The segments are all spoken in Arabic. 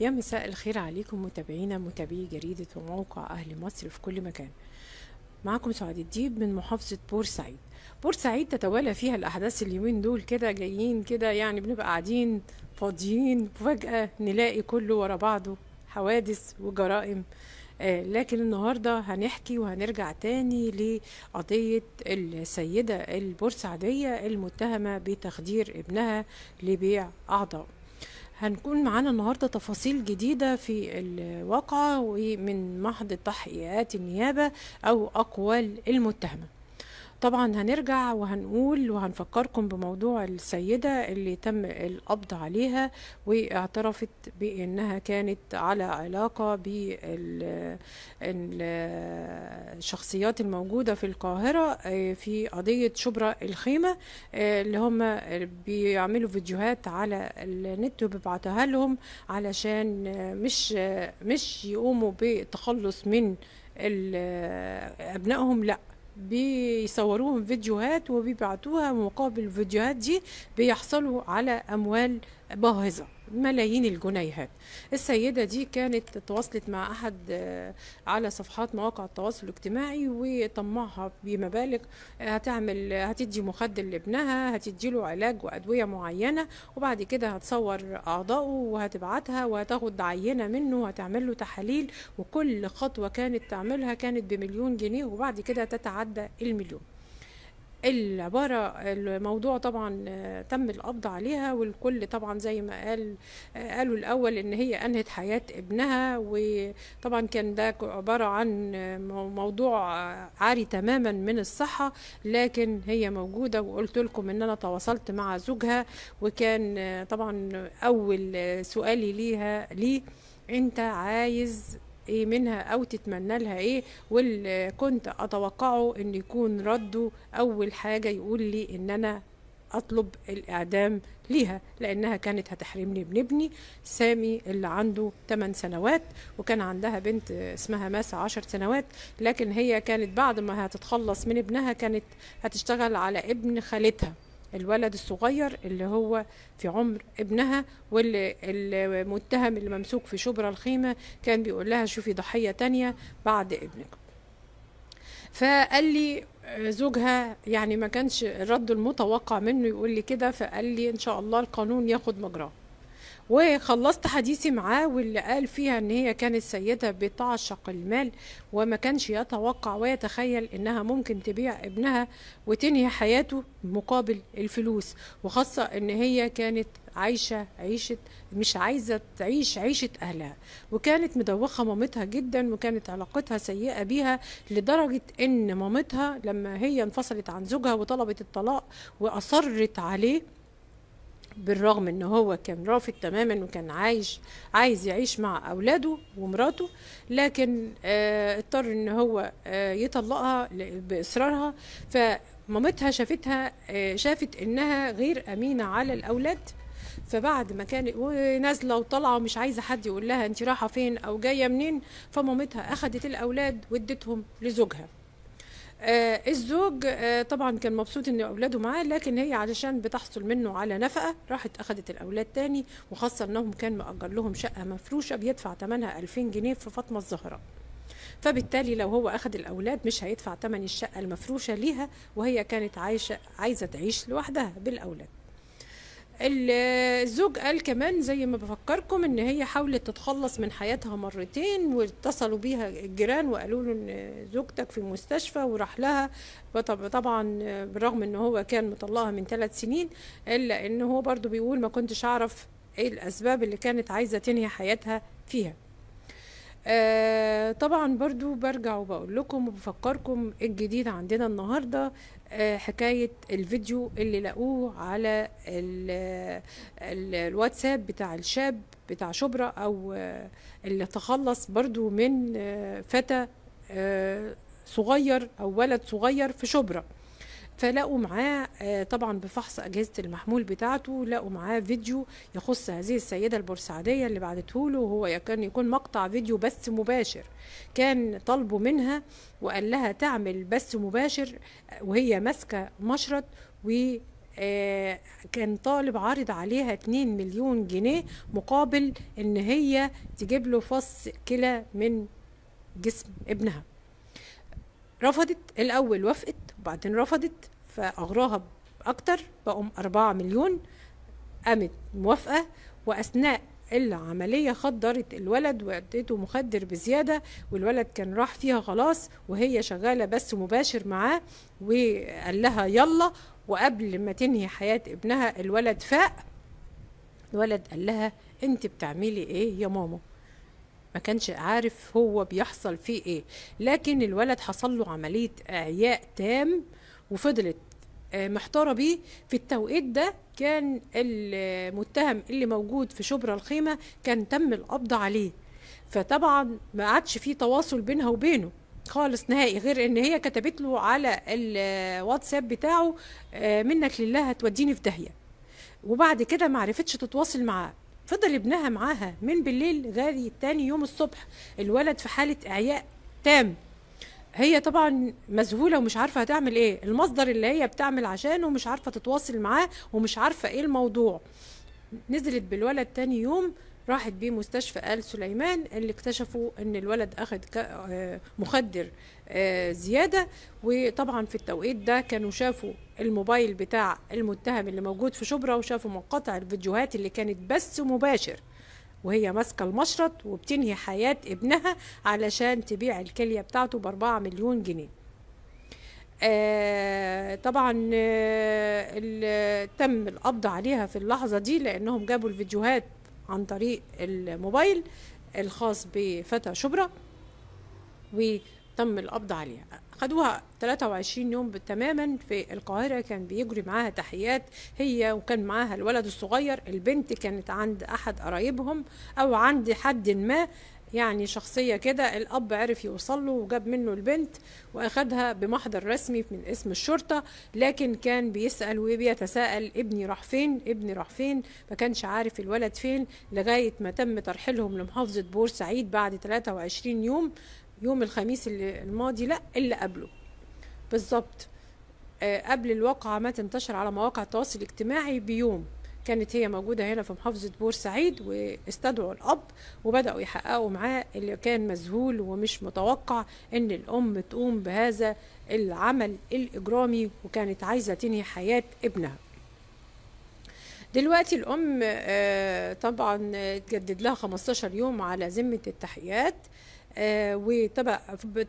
يا مساء الخير عليكم متابعينا متابعي جريدة وموقع أهل مصر في كل مكان معكم سعاد الديب من محافظة بورسعيد بورسعيد تتوالى فيها الأحداث اليومين دول كده جايين كده يعني بنبقى قاعدين فاضيين وفجأة نلاقي كله ورا بعضه حوادث وجرائم آه لكن النهاردة هنحكي وهنرجع تاني لقضية السيدة البورسعيدية المتهمة بتخدير ابنها لبيع أعضاء هنكون معانا النهاردة تفاصيل جديدة في الواقعة ومن محض تحقيقات النيابة أو أقوال المتهمة طبعا هنرجع وهنقول وهنفكركم بموضوع السيدة اللي تم القبض عليها واعترفت بأنها كانت على علاقة بالشخصيات الموجودة في القاهرة آه، في قضية شبرا الخيمة آه، اللي هم بيعملوا فيديوهات على النت وبيبعتها لهم علشان آه، مش مش يقوموا بالتخلص من ابنائهم لا بيصوروهم فيديوهات وبيبعتوها مقابل الفيديوهات دي بيحصلوا على أموال باهظة ملايين الجنيهات السيدة دي كانت تواصلت مع أحد آه، على صفحات مواقع التواصل الاجتماعي وطمعها بمبالغ آه، هتعمل هتدي مخدر لابنها هتدي له علاج وأدوية معينة وبعد كده هتصور أعضائه وهتبعتها وهتاخد عينة منه وهتعمل له تحاليل وكل خطوة كانت تعملها كانت بمليون جنيه وبعد كده تتعدى المليون العبارة الموضوع طبعا آه، تم القبض عليها والكل طبعا زي ما قال آه، قالوا الأول إن هي أنهت حياة ابنها وطبعا كان ده عبارة عن آه، موضوع عاري تماما من الصحة لكن هي موجودة وقلت لكم إن أنا تواصلت مع زوجها وكان طبعا أول سؤالي ليها ليه أنت عايز ايه منها او تتمنى لها ايه واللي كنت اتوقعه ان يكون رده اول حاجه يقول لي ان انا اطلب الاعدام ليها لانها كانت هتحرمني من ابني سامي اللي عنده 8 سنوات وكان عندها بنت اسمها ماسة 10 سنوات لكن هي كانت بعد ما هتتخلص من ابنها كانت هتشتغل على ابن خالتها الولد الصغير اللي هو في عمر ابنها واللي المتهم اللي ممسوك في شبرا الخيمة كان بيقول لها شوفي ضحية تانية بعد ابنك فقال لي آه، زوجها يعني ما كانش الرد المتوقع منه يقول لي كده فقال لي ان شاء الله القانون ياخد مجراه وخلصت حديثي معاه واللي قال فيها ان هي كانت سيدة بتعشق المال وما كانش يتوقع ويتخيل انها ممكن تبيع ابنها وتنهي حياته مقابل الفلوس وخاصة ان هي كانت عايشة عيشة مش عايزة تعيش عيشة أهلها وكانت مدوخة مامتها جدا وكانت علاقتها سيئة بيها لدرجة إن مامتها لما هي انفصلت عن زوجها وطلبت الطلاق وأصرت عليه بالرغم ان هو كان رافض تماما وكان عايش عايز يعيش مع اولاده ومراته لكن آه، اضطر ان هو آه، يطلقها باصرارها فمامتها شافتها آه، شافت انها غير امينه على الاولاد فبعد ما كان ونازله وطالعه ومش عايزه حد يقول لها انت رايحه فين او جايه منين فمامتها اخذت الاولاد وادتهم لزوجها آه الزوج آه طبعا كان مبسوط ان اولاده معاه لكن هي علشان بتحصل منه على نفقه راحت اخذت الاولاد تاني وخاصه انهم كان مأجر لهم شقه مفروشه بيدفع ثمنها 2000 جنيه في فاطمه الزهراء فبالتالي لو هو اخذ الاولاد مش هيدفع ثمن الشقه المفروشه ليها وهي كانت عايشه عايزه تعيش لوحدها بالاولاد الزوج قال كمان زي ما بفكركم ان هي حاولت تتخلص من حياتها مرتين واتصلوا بيها الجيران وقالوا له ان زوجتك في المستشفى وراح لها طبعا بالرغم ان هو كان مطلقها من ثلاث سنين الا ان هو برضو بيقول ما كنتش اعرف ايه الاسباب اللي كانت عايزه تنهي حياتها فيها آه، طبعا برضو برجع وبقول لكم وبفكركم الجديد عندنا النهاردة آه، حكاية الفيديو اللي لقوه على الـ الـ الواتساب بتاع الشاب بتاع شبرا أو آه، اللي تخلص برضو من فتى صغير أو ولد صغير في شبرا فلقوا معاه آه، طبعا بفحص اجهزه المحمول بتاعته لقوا معاه فيديو يخص هذه السيده البورسعيديه اللي بعتته له وهو كان يكون مقطع فيديو بث مباشر كان طالبه منها وقال لها تعمل بث مباشر وهي ماسكه مشرط و آه، كان طالب عارض عليها 2 مليون جنيه مقابل ان هي تجيب له فص كلى من جسم ابنها رفضت الاول وافقت وبعدين رفضت فاغراها اكتر بقوا أربعة مليون قامت موافقه واثناء العملية خدرت الولد وعدته مخدر بزيادة والولد كان راح فيها خلاص وهي شغالة بس مباشر معاه وقال لها يلا وقبل ما تنهي حياة ابنها الولد فاق الولد قال لها انت بتعملي ايه يا ماما ما كانش عارف هو بيحصل فيه ايه لكن الولد حصل له عمليه اعياء تام وفضلت آه، محتاره بيه في التوقيت ده كان المتهم اللي موجود في شبرا الخيمه كان تم القبض عليه فطبعا ما عادش في تواصل بينها وبينه خالص نهائي غير ان هي كتبت له على الواتساب بتاعه آه، منك لله هتوديني في داهيه وبعد كده ما عرفتش تتواصل معاه فضل ابنها معاها من بالليل غادي تاني يوم الصبح الولد في حالة إعياء تام هي طبعا مذهوله ومش عارفه هتعمل ايه المصدر اللي هي بتعمل عشانه مش عارفه تتواصل معاه ومش عارفه ايه الموضوع نزلت بالولد تاني يوم راحت بيه مستشفى آل سليمان اللي اكتشفوا ان الولد اخذ آه، مخدر آه، زيادة وطبعا في التوقيت ده كانوا شافوا الموبايل بتاع المتهم اللي موجود في شبرا وشافوا مقاطع الفيديوهات اللي كانت بس مباشر وهي ماسكه المشرط وبتنهي حياه ابنها علشان تبيع الكليه بتاعته باربعة مليون جنيه آه طبعا آه تم القبض عليها في اللحظه دي لانهم جابوا الفيديوهات عن طريق الموبايل الخاص بفتى شبرا وتم القبض عليها خدوها 23 يوم تماما في القاهرة كان بيجري معاها تحيات هي وكان معاها الولد الصغير البنت كانت عند أحد قرايبهم أو عند حد ما يعني شخصية كده الأب عرف يوصل له وجاب منه البنت وأخدها بمحضر رسمي من اسم الشرطة لكن كان بيسأل وبيتساءل ابني راح فين ابني راح فين ما كانش عارف الولد فين لغاية ما تم ترحيلهم لمحافظة بورسعيد بعد 23 يوم يوم الخميس الماضي لا اللي قبله بالظبط آه، قبل الواقعة ما تنتشر على مواقع التواصل الاجتماعي بيوم كانت هي موجودة هنا في محافظة بورسعيد واستدعوا الأب وبدأوا يحققوا معاه اللي كان مذهول ومش متوقع إن الأم تقوم بهذا العمل الإجرامي وكانت عايزة تنهي حياة ابنها دلوقتي الأم آه، طبعا تجدد لها 15 يوم على ذمة التحقيقات آه، وتبقى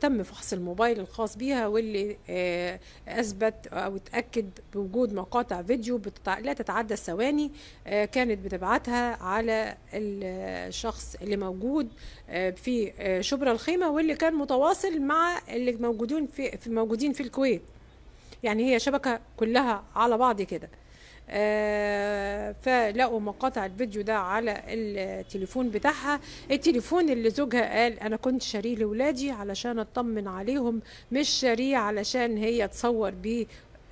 تم فحص الموبايل الخاص بيها واللي آه، اثبت او اتاكد بوجود مقاطع فيديو لا تتعدى الثواني آه، كانت بتبعتها على الشخص اللي موجود في شبرا الخيمه واللي كان متواصل مع اللي موجودين في موجودين في الكويت يعني هي شبكه كلها على بعض كده آه، فلقوا مقاطع الفيديو ده على التليفون بتاعها التليفون اللي زوجها قال انا كنت شاريه لولادي علشان اطمن عليهم مش شاريه علشان هي تصور بيه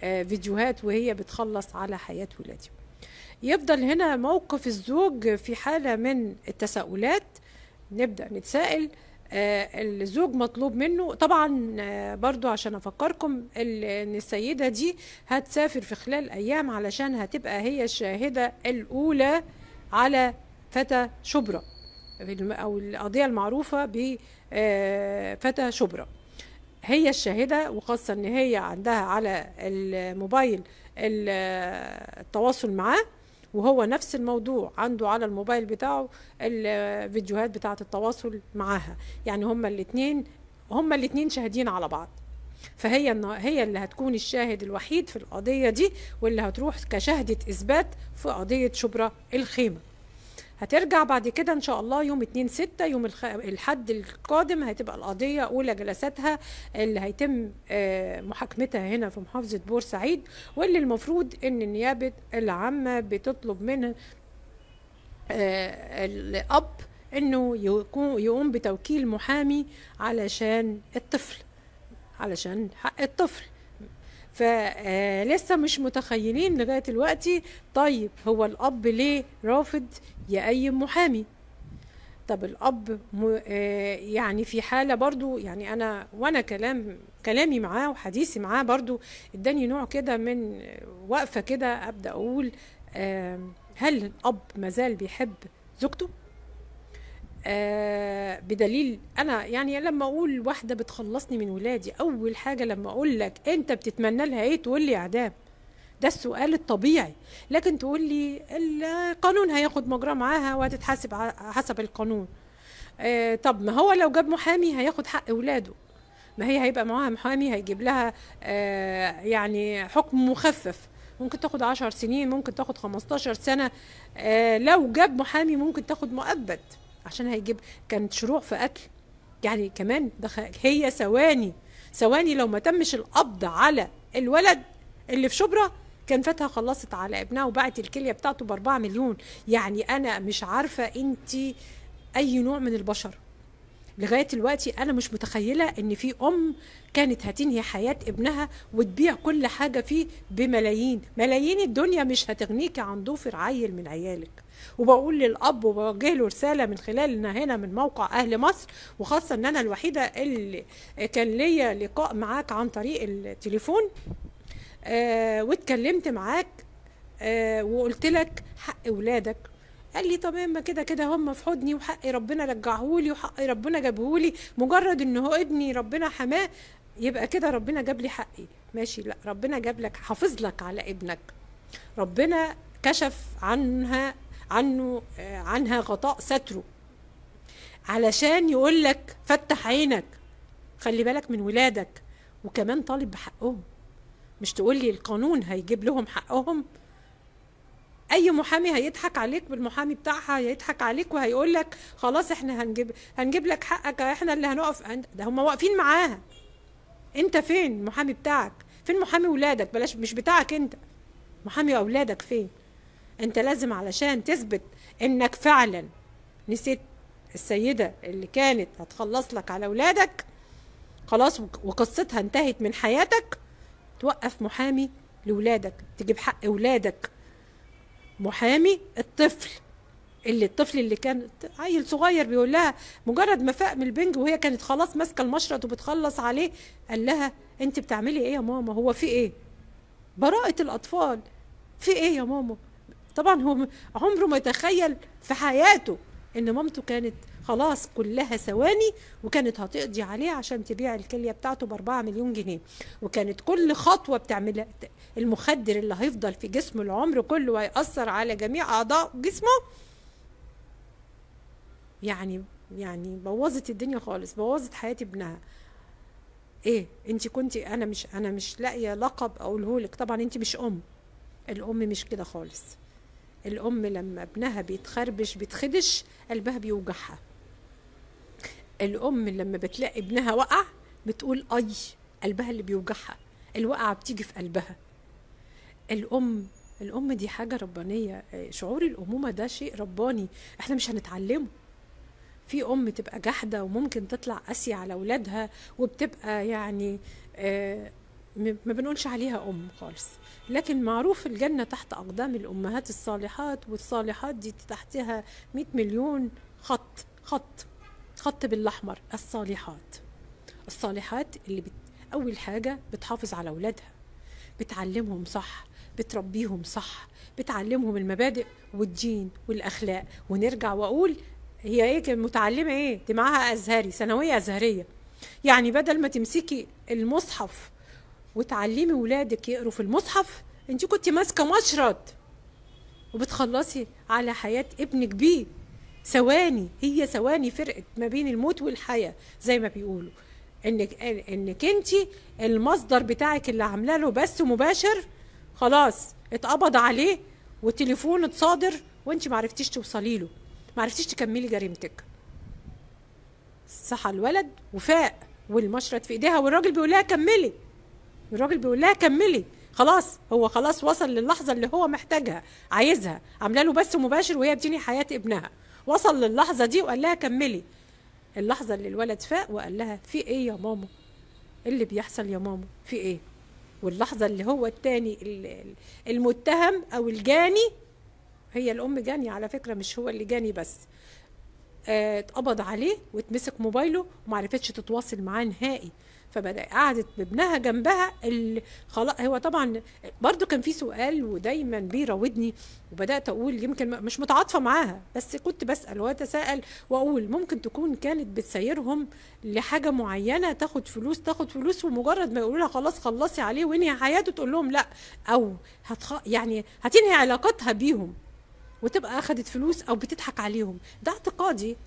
آه، فيديوهات وهي بتخلص على حياه ولادي يفضل هنا موقف الزوج في حاله من التساؤلات نبدا نتساءل آه، الزوج مطلوب منه طبعا آه، برضو عشان افكركم ان السيده دي هتسافر في خلال ايام علشان هتبقى هي الشاهده الاولى على فتى شبرا او القضيه المعروفه بفتى آه، شبرا هي الشاهده وخاصه ان هي عندها على الموبايل التواصل معاه وهو نفس الموضوع عنده على الموبايل بتاعه الفيديوهات بتاعة التواصل معاها يعني هما الاثنين هما الاثنين شاهدين على بعض فهي هي اللي هتكون الشاهد الوحيد في القضية دي واللي هتروح كشهدة إثبات في قضية شبرا الخيمة هترجع بعد كده ان شاء الله يوم 2 6 يوم الحد القادم هتبقى القضيه اولى جلساتها اللي هيتم آه، محاكمتها هنا في محافظه بورسعيد واللي المفروض ان النيابه العامه بتطلب من آه، الاب انه يقوم بتوكيل محامي علشان الطفل علشان حق الطفل فلسه مش متخيلين لغايه دلوقتي طيب هو الاب ليه رافض يقيم محامي طب الاب آه، يعني في حاله برضو يعني انا وانا كلام كلامي معاه وحديثي معاه برضو اداني نوع كده من وقفه كده ابدا اقول هل الاب مازال بيحب زوجته آه، بدليل انا يعني لما اقول واحده بتخلصني من ولادي اول حاجه لما اقول لك انت بتتمنى لها ايه تقول لي اعدام ده السؤال الطبيعي لكن تقول لي القانون هياخد مجراه معاها وهتتحاسب حسب القانون آه طب ما هو لو جاب محامي هياخد حق اولاده ما هي هيبقى معاها محامي هيجيب لها آه يعني حكم مخفف ممكن تاخد عشر سنين ممكن تاخد خمستاشر سنة آه لو جاب محامي ممكن تاخد مؤبد عشان هيجيب كانت شروع في اكل يعني كمان دخل هي ثواني ثواني لو ما تمش القبض على الولد اللي في شبرا كان فاتها خلصت على ابنها وبعت الكليه بتاعته باربعة مليون يعني انا مش عارفه انت اي نوع من البشر لغايه دلوقتي انا مش متخيله ان في ام كانت هتنهي حياه ابنها وتبيع كل حاجه فيه بملايين ملايين الدنيا مش هتغنيكي عن ضوفر عيل من عيالك وبقول للاب وبوجه له رساله من خلالنا هنا من موقع اهل مصر وخاصه ان انا الوحيده اللي كان ليا لقاء معاك عن طريق التليفون آه واتكلمت معاك آه وقلت لك حق ولادك قال لي تمام ما كده كده هم في حضني وحق ربنا رجعهولي وحق ربنا جابهولي مجرد ان هو ابني ربنا حماه يبقى كده ربنا جاب لي حقي ماشي لا ربنا جاب لك حافظ لك على ابنك ربنا كشف عنها عنه آه، عنها غطاء ستره علشان يقول لك فتح عينك خلي بالك من ولادك وكمان طالب بحقهم مش تقول لي القانون هيجيب لهم حقهم اي محامي هيضحك عليك بالمحامي بتاعها هيضحك عليك وهيقول لك خلاص احنا هنجيب هنجيب لك حقك احنا اللي هنقف ده هم واقفين معاها انت فين المحامي بتاعك فين محامي ولادك بلاش مش بتاعك انت محامي اولادك فين انت لازم علشان تثبت انك فعلا نسيت السيده اللي كانت هتخلص لك على اولادك خلاص وقصتها انتهت من حياتك توقف محامي لولادك تجيب حق اولادك محامي الطفل اللي الطفل اللي كان عيل صغير بيقول لها مجرد ما فاق من البنج وهي كانت خلاص ماسكه المشرط وبتخلص عليه قال لها انت بتعملي ايه يا ماما هو في ايه براءه الاطفال في ايه يا ماما طبعا هو عمره ما يتخيل في حياته ان مامته كانت خلاص كلها ثواني وكانت هتقضي عليه عشان تبيع الكليه بتاعته ب 4 مليون جنيه وكانت كل خطوه بتعملها المخدر اللي هيفضل في جسمه العمر كله وهيأثر على جميع اعضاء جسمه يعني يعني بوظت الدنيا خالص بوظت حياه ابنها ايه انت كنت انا مش انا مش لاقيه لقب اقوله لك طبعا انت مش ام الام مش كده خالص الام لما ابنها بيتخربش بيتخدش قلبها بيوجعها الام لما بتلاقي ابنها وقع بتقول اي قلبها اللي بيوجعها الوقعه بتيجي في قلبها الام الام دي حاجه ربانيه شعور الامومه ده شيء رباني احنا مش هنتعلمه في ام تبقى جحده وممكن تطلع قاسيه على اولادها وبتبقى يعني آه، ما بنقولش عليها ام خالص لكن معروف الجنه تحت اقدام الامهات الصالحات والصالحات دي تحتها 100 مليون خط خط الخط بالاحمر الصالحات الصالحات اللي بت... اول حاجه بتحافظ على اولادها بتعلمهم صح بتربيهم صح بتعلمهم المبادئ والدين والاخلاق ونرجع واقول هي ايه متعلمه ايه دي معاها ازهري ثانويه ازهريه يعني بدل ما تمسكي المصحف وتعلمي ولادك يقروا في المصحف انت كنت ماسكه مشرط وبتخلصي على حياه ابنك بيه ثواني هي ثواني فرقت ما بين الموت والحياه زي ما بيقولوا انك انك انت المصدر بتاعك اللي عامله له بث مباشر خلاص اتقبض عليه والتليفون اتصادر وانت ما عرفتيش توصلي له ما عرفتيش تكملي جريمتك صحى الولد وفاق والمشرط في ايديها والراجل بيقول لها كملي الراجل بيقول لها كملي خلاص هو خلاص وصل للحظه اللي هو محتاجها عايزها عامله له بث مباشر وهي بتني حياه ابنها وصل للحظه دي وقال لها كملي اللحظه اللي الولد فاق وقال لها في ايه يا ماما اللي بيحصل يا ماما في ايه واللحظه اللي هو التاني المتهم او الجاني هي الام جاني على فكره مش هو اللي جاني بس آه، اتقبض عليه واتمسك موبايله ومعرفتش تتواصل معاه نهائي فبدأ قعدت بابنها جنبها اللي خلاص هو طبعا برضو كان في سؤال ودايما بيراودني وبدات اقول يمكن مش متعاطفه معاها بس كنت بسال واتساءل واقول ممكن تكون كانت بتسيرهم لحاجه معينه تاخد فلوس تاخد فلوس ومجرد ما يقولوا لها خلاص خلصي عليه وانهي حياته تقول لهم لا او هتخ... يعني هتنهي علاقتها بيهم وتبقى اخدت فلوس او بتضحك عليهم ده اعتقادي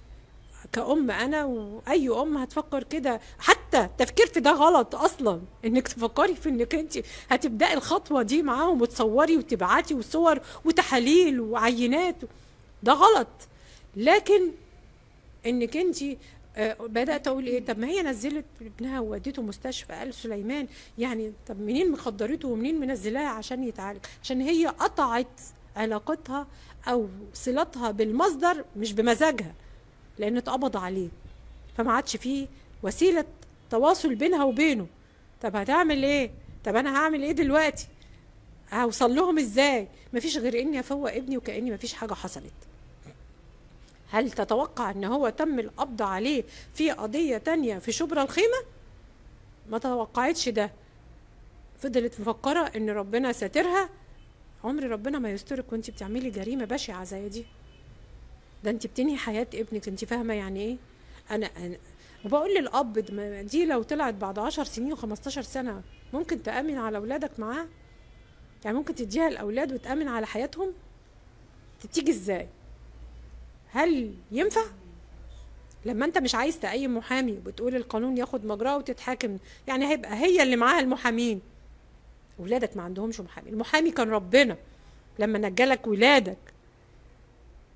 كأم أنا وأي أم هتفكر كده حتى حتى تفكير في ده غلط اصلا انك تفكري في انك انت هتبداي الخطوه دي معاهم وتصوري وتبعتي وصور وتحاليل وعينات ده غلط لكن انك انت آه، بدات اقول ايه طب ما هي نزلت ابنها وودته مستشفى ال سليمان يعني طب منين مخدرته ومنين منزلاها عشان يتعالج عشان هي قطعت علاقتها او صلتها بالمصدر مش بمزاجها لان اتقبض عليه فما عادش فيه وسيله تواصل بينها وبينه طب هتعمل ايه طب انا هعمل ايه دلوقتي هوصل لهم ازاي مفيش غير اني افوق ابني وكاني مفيش حاجه حصلت هل تتوقع ان هو تم القبض عليه في قضيه تانية في شبرا الخيمه ما توقعتش ده فضلت مفكره ان ربنا ساترها عمر ربنا ما يسترك وانت بتعملي جريمه بشعه زي دي ده انت بتنهي حياه ابنك انت فاهمه يعني ايه انا وبقول للاب دي لو طلعت بعد 10 سنين و15 سنه ممكن تامن على اولادك معاه يعني ممكن تديها لاولاد وتامن على حياتهم تيجي ازاي هل ينفع لما انت مش عايز تقيم محامي وبتقول القانون ياخد مجراه وتتحاكم يعني هيبقى هي اللي معاها المحامين ولادك ما عندهمش محامي المحامي كان ربنا لما نجلك ولادك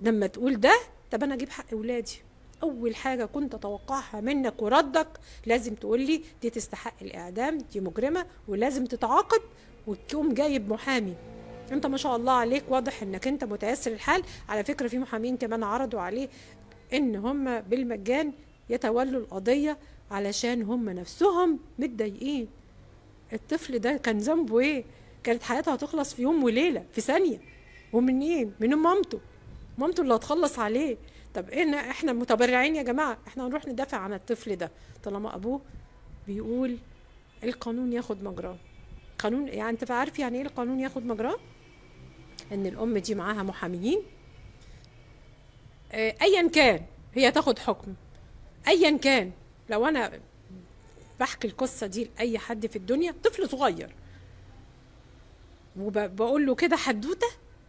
لما تقول ده طب انا اجيب حق ولادي اول حاجه كنت اتوقعها منك وردك لازم تقول لي دي تستحق الاعدام دي مجرمه ولازم تتعاقب وتقوم جايب محامي انت ما شاء الله عليك واضح انك انت متيسر الحال على فكره في محامين كمان عرضوا عليه ان هم بالمجان يتولوا القضيه علشان هم نفسهم متضايقين الطفل ده كان ذنبه ايه كانت حياته هتخلص في يوم وليله في ثانيه ومنين من مامته مامته اللي هتخلص عليه طب احنا إيه احنا متبرعين يا جماعه احنا هنروح ندافع عن الطفل ده طالما ابوه بيقول القانون ياخد مجراه قانون يعني انت عارف يعني ايه القانون ياخد مجراه ان الام دي معاها محاميين آه، ايا كان هي تاخد حكم ايا كان لو انا بحكي القصه دي لاي حد في الدنيا طفل صغير وبقول له كده حدوته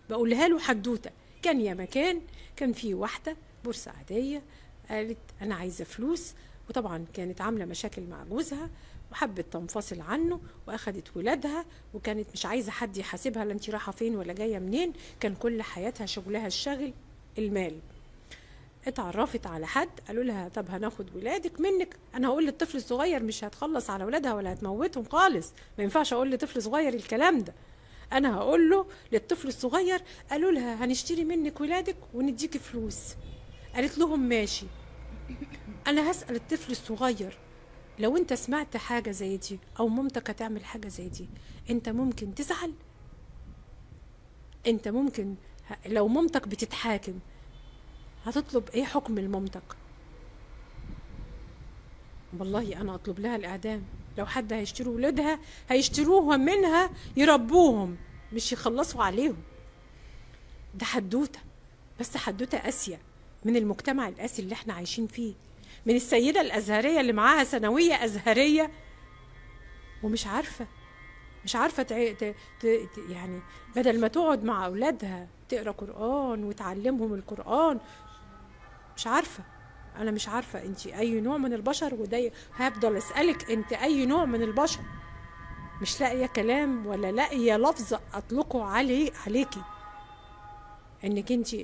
بقولها له حدوته كان يا مكان كان في واحده بورصه عاديه قالت أنا عايزة فلوس وطبعا كانت عاملة مشاكل مع جوزها وحبت تنفصل عنه واخدت ولادها وكانت مش عايزه حد يحاسبها لا انت رايحه فين ولا جايه منين كان كل حياتها شغلها الشاغل المال اتعرفت على حد قالوا لها طب هناخد ولادك منك انا هقول للطفل الصغير مش هتخلص على ولادها ولا هتموتهم خالص ما ينفعش اقول لطفل صغير الكلام ده انا هقول له للطفل الصغير قالوا لها هنشتري منك ولادك ونديكي فلوس قالت لهم ماشي انا هسال الطفل الصغير لو انت سمعت حاجه زي دي او مامتك هتعمل حاجه زي دي انت ممكن تزعل انت ممكن لو مامتك بتتحاكم هتطلب ايه حكم لمامتك والله انا اطلب لها الاعدام لو حد هيشتري ولادها هيشتروها منها يربوهم مش يخلصوا عليهم ده حدوته بس حدوته اسيا من المجتمع القاسي اللي احنا عايشين فيه من السيدة الأزهرية اللي معاها ثانوية أزهرية ومش عارفة مش عارفة ت... ت... ت... يعني بدل ما تقعد مع أولادها تقرأ قرآن وتعلمهم القرآن مش عارفة أنا مش عارفة أنت أي نوع من البشر وده هفضل أسألك أنت أي نوع من البشر مش لاقية كلام ولا لاقية لفظ أطلقه عليه عليكي إنك أنت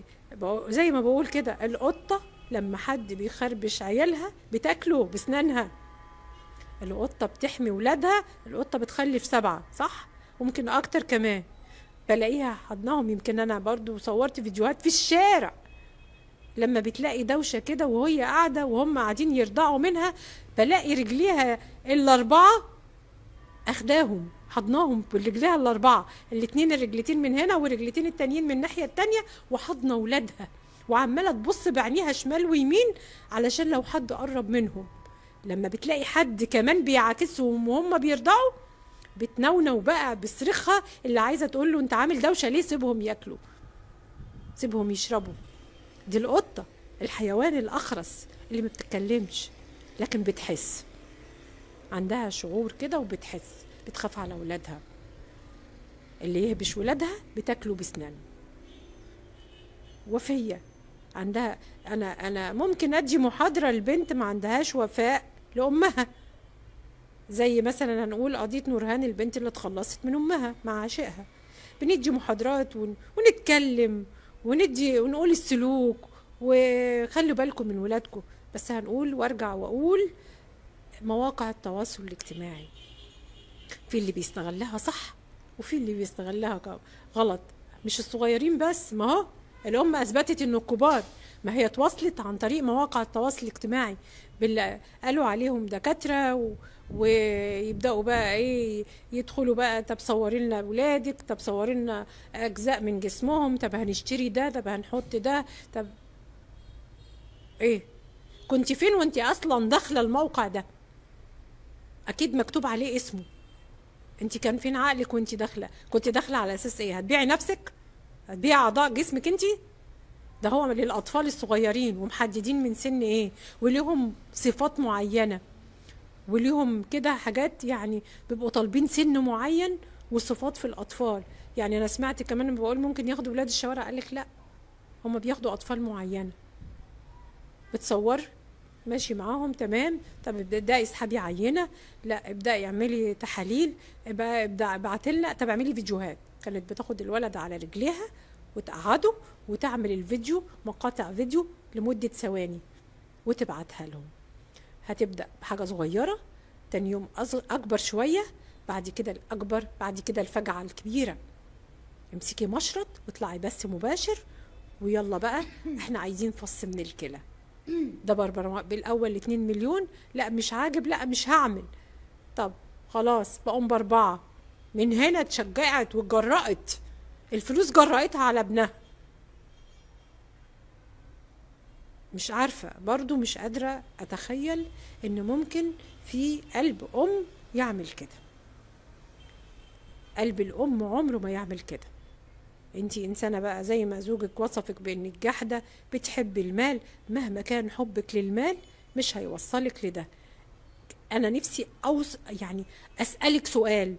زي ما بقول كده القطة لما حد بيخربش عيالها بتاكله بسنانها القطة بتحمي ولادها القطة بتخلف سبعة صح وممكن أكتر كمان بلاقيها حضنهم يمكن أنا برضو صورت فيديوهات في الشارع لما بتلاقي دوشة كده وهي قاعدة وهم قاعدين يرضعوا منها بلاقي رجليها الأربعة أخداهم حضناهم برجليها الاربعه الاثنين الرجلتين من هنا والرجلتين التانيين من الناحيه التانيه وحضنه اولادها وعماله تبص بعينيها شمال ويمين علشان لو حد قرب منهم لما بتلاقي حد كمان بيعاكسهم وهم بيرضعوا بتنونو بقى بصريخها اللي عايزه تقول له انت عامل دوشه ليه سيبهم ياكلوا سيبهم يشربوا دي القطه الحيوان الاخرس اللي ما بتتكلمش لكن بتحس عندها شعور كده وبتحس بتخاف على ولادها اللي يهبش ولادها بتاكله بسنان وفيه عندها انا انا ممكن ادي محاضره لبنت ما عندهاش وفاء لامها زي مثلا هنقول قضيه نورهان البنت اللي اتخلصت من امها مع عشقها بندي محاضرات ونتكلم وندي ونقول السلوك وخلوا بالكم من ولادكم بس هنقول وارجع واقول مواقع التواصل الاجتماعي في اللي بيستغلها صح وفي اللي بيستغلها غلط مش الصغيرين بس ما هو الأمة أثبتت إنه الكبار ما هي اتواصلت عن طريق مواقع التواصل الاجتماعي باللي قالوا عليهم دكاترة و... ويبداوا بقى ايه يدخلوا بقى طب صوري لنا اولادك طب صوري لنا اجزاء من جسمهم طب هنشتري ده طب هنحط ده طب ايه كنت فين وانت اصلا داخله الموقع ده اكيد مكتوب عليه اسمه انت كان فين عقلك وانت داخله كنت داخله على اساس ايه هتبيعي نفسك هتبيعي اعضاء جسمك انت ده هو للاطفال الصغيرين ومحددين من سن ايه وليهم صفات معينه وليهم كده حاجات يعني بيبقوا طالبين سن معين وصفات في الاطفال يعني انا سمعت كمان بقول ممكن ياخدوا ولاد الشوارع قال لك لا هم بياخدوا اطفال معينه بتصور ماشي معاهم تمام طب ابداي اسحبي عينه لا ابداي اعملي تحاليل ابدا ابعتي لنا طب اعملي فيديوهات كانت بتاخد الولد على رجليها وتقعده وتعمل الفيديو مقاطع فيديو لمده ثواني وتبعتها لهم هتبدا بحاجه صغيره تاني يوم اكبر شويه بعد كده الاكبر بعد كده الفجعه الكبيره امسكي مشرط واطلعي بث مباشر ويلا بقى احنا عايزين فص من الكلى ده بربر بالاول 2 مليون لا مش عاجب لا مش هعمل طب خلاص بقوم باربعه من هنا اتشجعت واتجرأت الفلوس جرأتها على ابنها مش عارفه برضو مش قادره اتخيل ان ممكن في قلب ام يعمل كده قلب الام عمره ما يعمل كده انت انسانه بقى زي ما زوجك وصفك بانك جحده بتحبي المال مهما كان حبك للمال مش هيوصلك لده انا نفسي أوص... يعني اسالك سؤال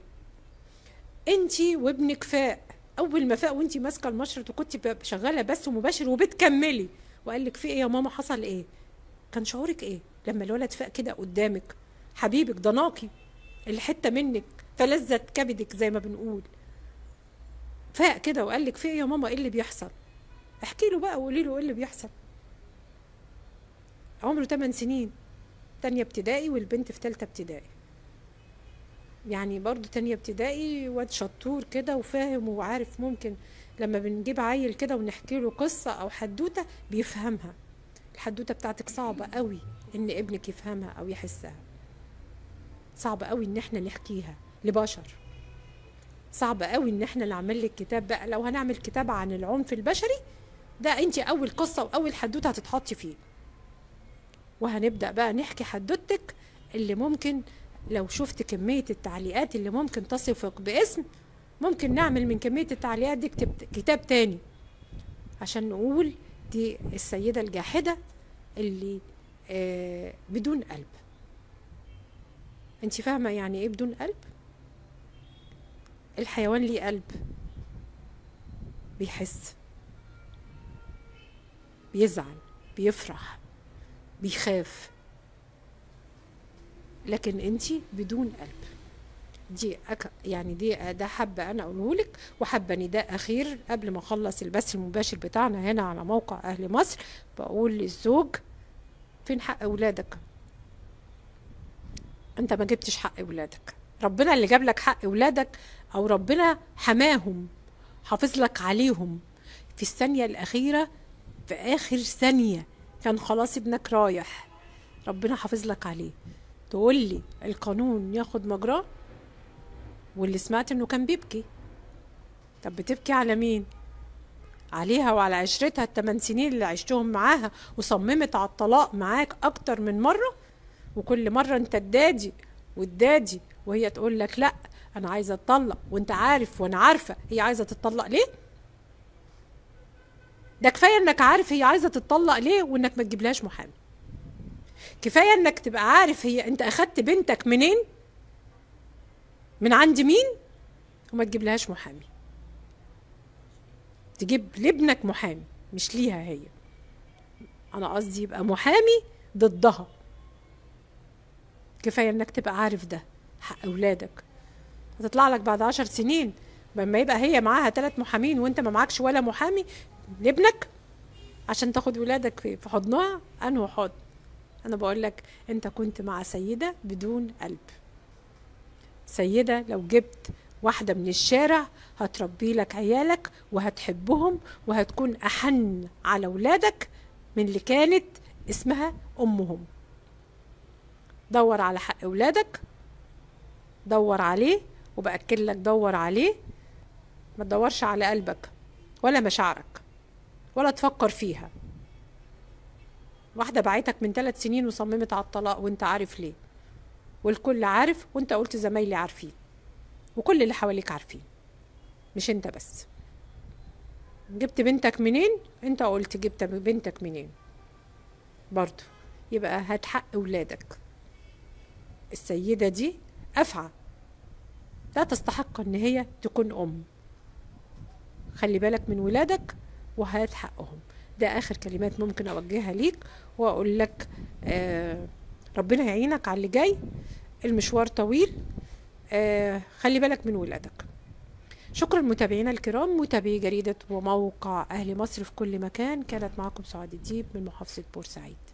انت وابنك فاق اول ما فاق وانت ماسكه المشرط وكنت شغاله بس مباشر وبتكملي وقال لك في ايه يا ماما حصل ايه كان شعورك ايه لما الولد فاق كده قدامك حبيبك ده ناقي الحته منك فلذت كبدك زي ما بنقول فاق كده وقال لك في ايه يا ماما ايه اللي بيحصل احكي له بقى وقولي له ايه اللي بيحصل عمره 8 سنين تانية ابتدائي والبنت في تالتة ابتدائي يعني برضو تانية ابتدائي واد شطور كده وفاهم وعارف ممكن لما بنجيب عيل كده ونحكي له قصة أو حدوتة بيفهمها الحدوتة بتاعتك صعبة قوي إن ابنك يفهمها أو يحسها صعبة قوي إن احنا نحكيها لبشر صعب قوي ان احنا نعمل لك كتاب بقى لو هنعمل كتاب عن العنف البشري ده انت اول قصه واول حدوته هتتحطي فيه وهنبدا بقى نحكي حدوتك اللي ممكن لو شفت كميه التعليقات اللي ممكن تصفك باسم ممكن نعمل من كميه التعليقات دي كتاب تاني عشان نقول دي السيده الجاحده اللي آه بدون قلب انت فاهمه يعني ايه بدون قلب الحيوان ليه قلب بيحس بيزعل بيفرح بيخاف لكن انت بدون قلب دي أك... يعني دي ده حابه انا اقوله لك وحابه نداء اخير قبل ما اخلص البث المباشر بتاعنا هنا على موقع اهل مصر بقول للزوج فين حق اولادك انت ما جبتش حق اولادك ربنا اللي جاب لك حق اولادك أو ربنا حماهم حافظ لك عليهم في الثانية الأخيرة في آخر ثانية كان خلاص ابنك رايح ربنا حافظ لك عليه تقول لي القانون ياخد مجراه واللي سمعت انه كان بيبكي طب بتبكي على مين عليها وعلى عشرتها الثمان سنين اللي عشتهم معاها وصممت على الطلاق معاك اكتر من مره وكل مره انت الدادي والدادي وهي تقول لك لا انا عايزه اتطلق وانت عارف وانا عارفه هي عايزه تتطلق ليه ده كفايه انك عارف هي عايزه تتطلق ليه وانك ما تجيبلهاش محامي كفايه انك تبقى عارف هي انت اخدت بنتك منين من عند مين وما تجيبلهاش محامي تجيب لابنك محامي مش ليها هي انا قصدي يبقى محامي ضدها كفايه انك تبقى عارف ده حق اولادك هتطلع لك بعد عشر سنين لما يبقى هي معاها ثلاث محامين وانت ما معكش ولا محامي لابنك عشان تاخد ولادك في حضنها انه حضن انا بقول لك انت كنت مع سيده بدون قلب سيده لو جبت واحده من الشارع هتربي لك عيالك وهتحبهم وهتكون احن على ولادك من اللي كانت اسمها امهم دور على حق ولادك دور عليه وباكد لك دور عليه ما تدورش على قلبك ولا مشاعرك ولا تفكر فيها واحده بعتك من ثلاث سنين وصممت على الطلاق وانت عارف ليه والكل عارف وانت قلت زمايلي عارفين وكل اللي حواليك عارفين مش انت بس جبت بنتك منين انت قلت جبت بنتك منين برضو يبقى هات حق ولادك السيده دي افعى لا تستحق ان هي تكون ام خلي بالك من ولادك وهات حقهم ده اخر كلمات ممكن اوجهها ليك واقول لك آه ربنا يعينك على اللي جاي المشوار طويل آه خلي بالك من ولادك شكرا متابعينا الكرام متابعي جريدة وموقع أهل مصر في كل مكان كانت معكم سعاد الديب من محافظة بورسعيد